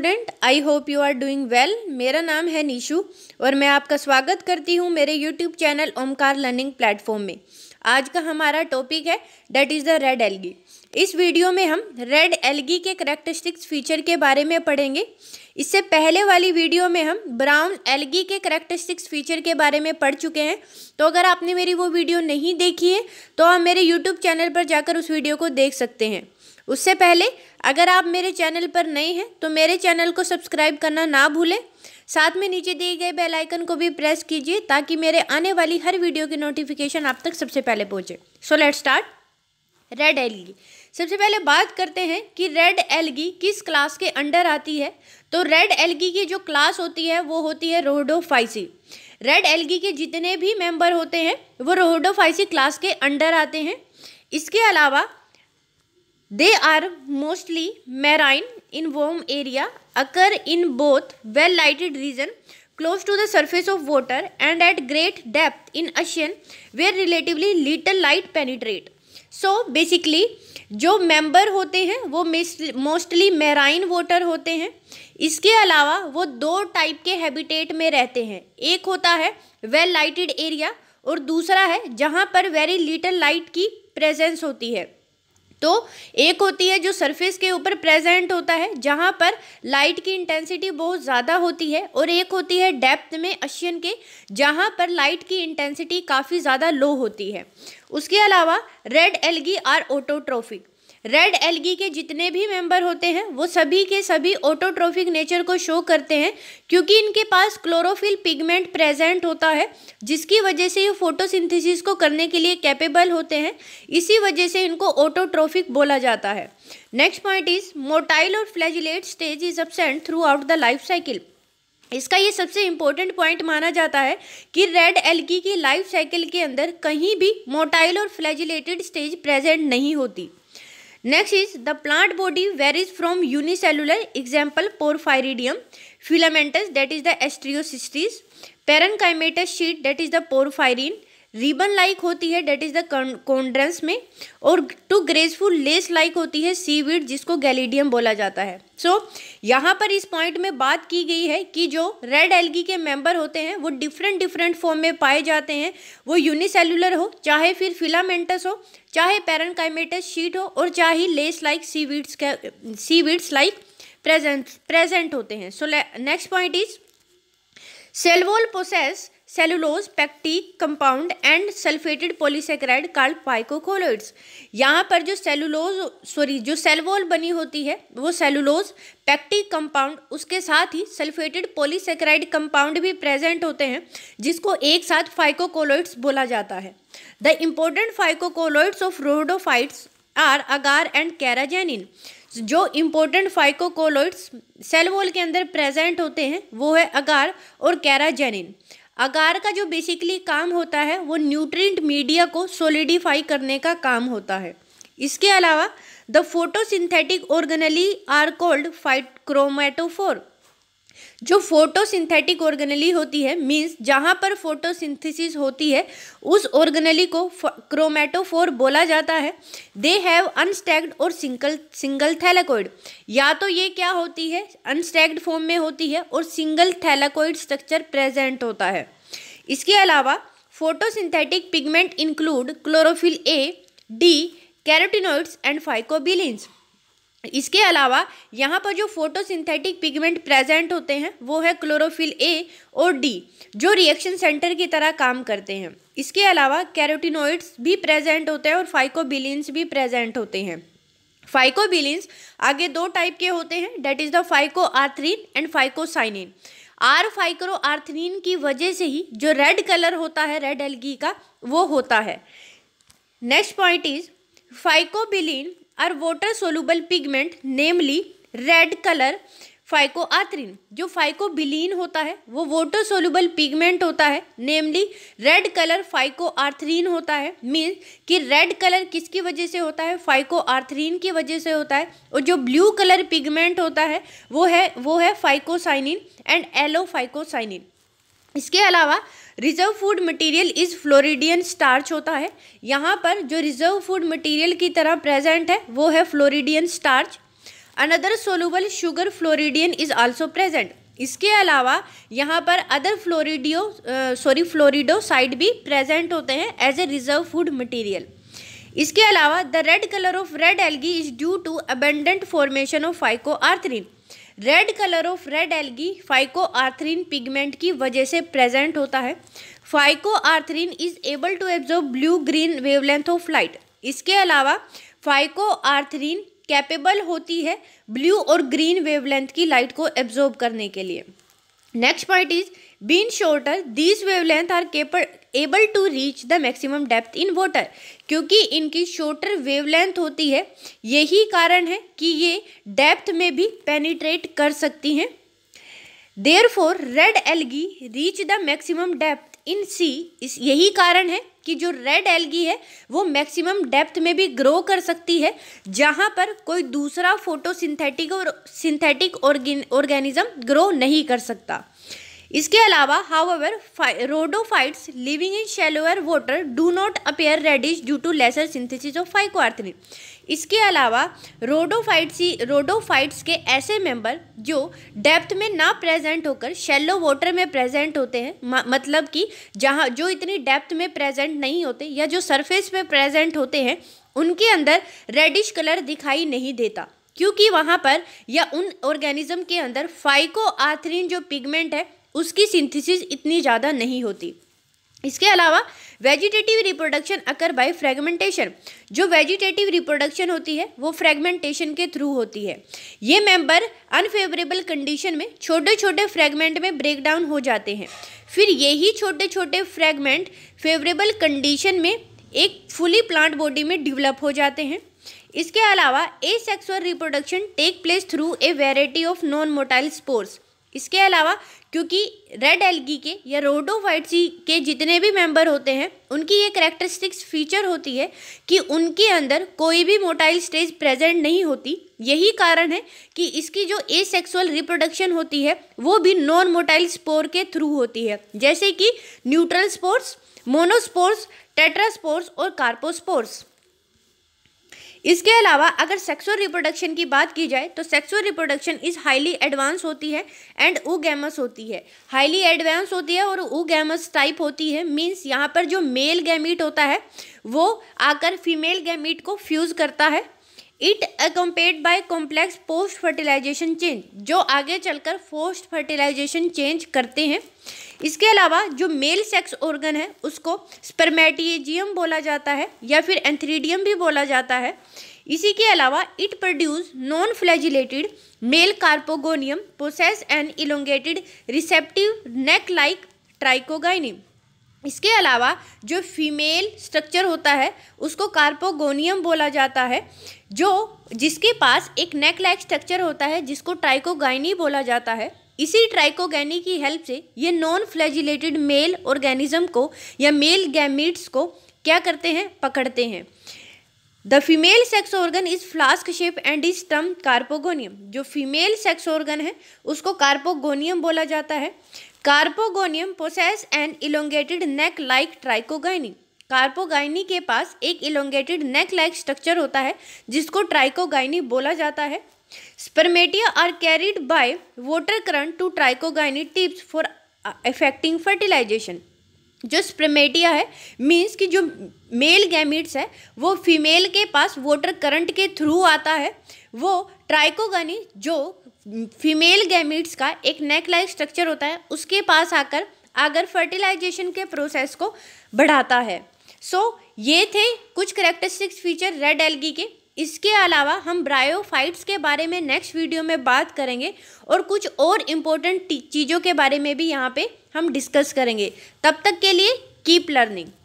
student I hope you are doing well मेरा नाम है नीशू और मैं आपका स्वागत करती हूँ मेरे YouTube channel Omkar learning platform में आज का हमारा टॉपिक है that is the red algae इस वीडियो में हम रेड एलगी के करेक्टरिस्टिक्स फीचर के बारे में पढ़ेंगे इससे पहले वाली वीडियो में हम ब्राउन एलगी के करेक्टरिस्टिक्स फीचर के बारे में पढ़ चुके हैं तो अगर आपने मेरी वो वीडियो नहीं देखी है तो आप मेरे यूट्यूब चैनल पर जाकर उस वीडियो को देख सकते हैं उससे पहले अगर आप मेरे चैनल पर नए हैं तो मेरे चैनल को सब्सक्राइब करना ना भूलें साथ में नीचे दिए गए बेल आइकन को भी प्रेस कीजिए ताकि मेरे आने वाली हर वीडियो की नोटिफिकेशन आप तक सबसे पहले पहुंचे so let start red algae सबसे पहले बात करते हैं कि रेड एलगी किस क्लास के अंडर आती है तो रेड एलगी की जो क्लास होती है वो होती है रोहडोफाइसी रेड एलगी के जितने भी मेंबर होते हैं वो रोहडोफाइसी क्लास के अंडर आते हैं इसके अलावा they are mostly marine in warm area occur in both well lighted region close to the surface of water and at great depth in ocean where relatively little light penetrate so basically जो member होते हैं वो mostly marine voter होते हैं इसके अलावा वो दो टाइप के हैबिटेट में रहते हैं एक होता है वेल लाइटेड एरिया और दूसरा है जहाँ पर वेरी लिटल लाइट की प्रेजेंस होती है तो एक होती है जो सरफेस के ऊपर प्रेजेंट होता है जहाँ पर लाइट की इंटेंसिटी बहुत ज़्यादा होती है और एक होती है डेप्थ में अशियन के जहाँ पर लाइट की इंटेंसिटी काफ़ी ज़्यादा लो होती है उसके अलावा red algae are autotrophic red algae के जितने भी मेंबर होते हैं वो सभी के सभी ऑटोट्रोफिक नेचर को शो करते हैं क्योंकि इनके पास क्लोरोफिल पिगमेंट प्रेजेंट होता है जिसकी वजह से ये फोटोसिंथेसिस को करने के लिए कैपेबल होते हैं इसी वजह से इनको ऑटोट्रोफिक बोला जाता है नेक्स्ट पॉइंट इज मोटाइल और flagellate stage is absent throughout the life cycle इसका ये सबसे इम्पोर्टेंट पॉइंट माना जाता है कि रेड एल्गी की लाइफ साइकिल के अंदर कहीं भी मोटाइल और फ्लैजिलेटेड स्टेज प्रेजेंट नहीं होती Next is the plant body varies from unicellular example porphyridium filamentous that is the astereocystis parenchymatous sheet that is the porphyrin ribbon like होती है डेट इज द कॉन्ड्रेंस में और टू ग्रेसफुल लेस लाइक होती है seaweed जिसको गैलीडियम बोला जाता है सो so, यहाँ पर इस पॉइंट में बात की गई है कि जो रेड एल्गी के मेंबर होते हैं वो डिफरेंट डिफरेंट फॉर्म में पाए जाते हैं वो यूनिसेलुलर हो चाहे फिर फिलामेंटस हो चाहे पैरनकाइमेटस शीट हो और चाहे लेस लाइक सीवीड्स का सीवीड्स लाइक प्रेजेंट प्रेजेंट होते हैं so next point is cell wall possess cellulose pectic compound and sulphated polysaccharide called phycocolloids यहाँ पर जो सेलुलोज सॉरी जो सेलवॉल बनी होती है वो सेलुलोज पैक्टिक कंपाउंड उसके साथ ही सल्फेटेड पॉलीसेक्राइड कंपाउंड भी प्रेजेंट होते हैं जिसको एक साथ फाइकोकोलोइड्स बोला जाता है the important phycocolloids of rhodophytes are agar and carrageenan जो इम्पोर्टेंट फाइकोकोलोइड्स सेल के अंदर प्रेजेंट होते हैं वो है अगार और कैराजेनिन अगार का जो बेसिकली काम होता है वो न्यूट्रिएंट मीडिया को सोलिडिफाई करने का काम होता है इसके अलावा the photosynthetic organelle are called phyto chromatophore जो फोटोसिंथेटिक ऑर्गेनली होती है मींस जहाँ पर फोटोसिंथेसिस होती है उस ऑर्गेनली को क्रोमेटोफोर बोला जाता है दे हैव अनस्टैग्ड और सिंगल सिंगल थैलाकोइड या तो ये क्या होती है अनस्टैग्ड फॉर्म में होती है और सिंगल थैलाकोइड स्ट्रक्चर प्रेजेंट होता है इसके अलावा photosynthetic pigment include chlorophyll A D carotenoids and phycobilins इसके अलावा यहाँ पर जो फोटोसिंथेटिक पिगमेंट प्रेजेंट होते हैं वो है क्लोरोफिल ए और डी जो रिएक्शन सेंटर की तरह काम करते हैं इसके अलावा कैरोटिनोइड्स भी प्रेजेंट होते हैं और फाइकोबिलियंस भी प्रेजेंट होते हैं फाइकोबिलियंस आगे दो टाइप के होते हैं that is the phycoerythrin and phycocyanin are phycoerythrin की वजह से ही जो रेड कलर होता है रेड एल्गी का वो होता है next point is phycobilin are water soluble pigment namely red colour phycoerythrin जो फाइको बिलीन होता है वो वाटर सोलूबल पिगमेंट होता है namely red colour phycoerythrin होता है मीन्स कि रेड कलर किसकी वजह से होता है फाइको आर्थरीन की वजह से होता है और जो ब्लू कलर पिगमेंट होता है वो है वो है फाइकोसाइनिन एंड एलो फाइकोसाइनिन इसके अलावा reserve food material is floridean starch होता है यहाँ पर जो रिजर्व फूड मटेरियल की तरह प्रेजेंट है वो है floridean starch another soluble sugar floridean is also present इसके अलावा यहाँ पर other florido sorry floridoside भी प्रेजेंट होते हैं as a reserve food material इसके अलावा the red colour of red algae is due to abundant formation of phycoerythrin red colour of red algae phycoerythrin pigment की वजह से present होता है phycoerythrin is able to absorb blue green wavelength of light इसके अलावा phycoerythrin capable होती है blue और ग्रीन वेवलेंथ की लाइट को एब्जॉर्ब करने के लिए next point is been these wavelength are capable to reach the maximum depth in water क्योंकि इनकी वेव वेवलेंथ होती है यही कारण है कि ये डेप्थ में भी पेनिट्रेट कर सकती हैं therefore red algae reach the maximum depth in sea इस यही कारण है कि जो रेड एलगी है वो मैक्सिमम डेप्थ में भी ग्रो कर सकती है जहाँ पर कोई दूसरा फोटोसिंथेटिक और सिंथेटिक ऑर्गेनिज्म ग्रो नहीं कर सकता इसके अलावा however rhodophytes living in shallower water do not appear reddish due to lesser synthesis of phycoerythrin इसके अलावा रोडोफाइट्स ही रोडोफाइट्स के ऐसे मेंबर जो डेप्थ में ना प्रेजेंट होकर शेलो वाटर में प्रेजेंट होते हैं मतलब कि जहाँ जो इतनी डेप्थ में प्रेजेंट नहीं होते या जो सरफेस में प्रेजेंट होते हैं उनके अंदर रेडिश कलर दिखाई नहीं देता क्योंकि वहाँ पर या उन ऑर्गेनिज्म के अंदर फाइको आर्थरीन जो पिगमेंट है उसकी सिंथिसिस इतनी ज़्यादा नहीं होती इसके अलावा vegetative reproduction occur by fragmentation जो वेजिटेटिव रिप्रोडक्शन होती है वो फ्रेगमेंटेशन के थ्रू होती है ये मेंबर अनफेवरेबल कंडीशन में छोटे छोटे फ्रेगमेंट में ब्रेक डाउन हो जाते हैं फिर यही छोटे छोटे फ्रेगमेंट फेवरेबल कंडीशन में एक फुली प्लांट बॉडी में डिवलप हो जाते हैं इसके अलावा asexual reproduction take place through a variety of non motile spores इसके अलावा क्योंकि रेड एल्गी के या रोडोफाइट्सी के जितने भी मेंबर होते हैं उनकी ये करेक्टरिस्टिक्स फीचर होती है कि उनके अंदर कोई भी मोटाइल स्टेज प्रेजेंट नहीं होती यही कारण है कि इसकी जो ए सेक्सुअल रिप्रोडक्शन होती है वो भी नॉन मोटाइल स्पोर के थ्रू होती है जैसे कि न्यूट्रल स्पोर्स मोनोस्पोर्स टेट्रास्पोर्स और कार्पोस्पोर्स इसके अलावा अगर सेक्सुअल रिप्रोडक्शन की बात की जाए तो sexual reproduction is highly advance होती है एंड गैमस होती है हाईली एडवांस होती है और ऊगैमस टाइप होती है मीन्स यहाँ पर जो मेल गैमीट होता है वो आकर फीमेल गैमीट को फ्यूज़ करता है it accompanied by complex post fertilization change जो आगे चलकर पोस्ट फर्टिलाइजेशन चेंज करते हैं इसके अलावा जो मेल सेक्स ऑर्गन है उसको स्पर्मेटिजियम बोला जाता है या फिर एंथ्रीडियम भी बोला जाता है इसी के अलावा it produce non flagellated male carpogonium process and elongated receptive neck like trichogyne इसके अलावा जो फीमेल स्ट्रक्चर होता है उसको कार्पोगोनियम बोला जाता है जो जिसके पास एक नेक लाइक स्ट्रक्चर होता है जिसको ट्राइकोगाइनी बोला जाता है इसी ट्राइकोगैनी की हेल्प से ये नॉन फ्लैजिलेटेड मेल ऑर्गेनिज्म को या मेल गैमिट्स को क्या करते हैं पकड़ते हैं the female sex organ is flask shape and is term carpogonium जो फीमेल सेक्स ऑर्गन है उसको कार्पोगोनियम बोला जाता है carpogonium possess and elongated neck like trichogyne कार्पोगाइनी के पास एक इलोंगेटेड नेक लाइक स्ट्रक्चर होता है जिसको ट्राइकोगाइनी बोला जाता है spermatia are carried by water current to trichogyne tips for effecting fertilization जो स्प्रमेटिया है मीन्स कि जो मेल गैमिट्स है वो फीमेल के पास वाटर करंट के थ्रू आता है वो ट्राइकोगनी जो फीमेल गैमिट्स का एक नेक लाइक स्ट्रक्चर होता है उसके पास आकर अगर फर्टिलाइजेशन के प्रोसेस को बढ़ाता है सो so, ये थे कुछ करेक्टरिस्टिक्स फीचर रेड एल्गी के इसके अलावा हम ब्रायोफाइट्स के बारे में नेक्स्ट वीडियो में बात करेंगे और कुछ और इम्पोर्टेंट चीज़ों के बारे में भी यहाँ पे हम डिस्कस करेंगे तब तक के लिए कीप लर्निंग